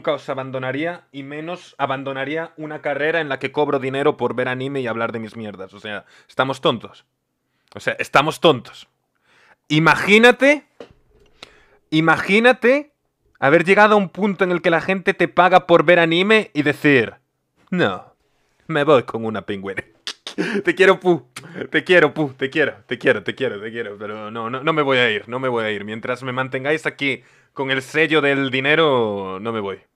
Nunca os abandonaría y menos abandonaría una carrera en la que cobro dinero por ver anime y hablar de mis mierdas. O sea, estamos tontos. O sea, estamos tontos. Imagínate, imagínate haber llegado a un punto en el que la gente te paga por ver anime y decir, no, me voy con una pingüina. Te quiero, Pu. Te quiero, Pu. Te quiero, te quiero, te quiero, te quiero. Pero no, no, no me voy a ir, no me voy a ir. Mientras me mantengáis aquí con el sello del dinero, no me voy.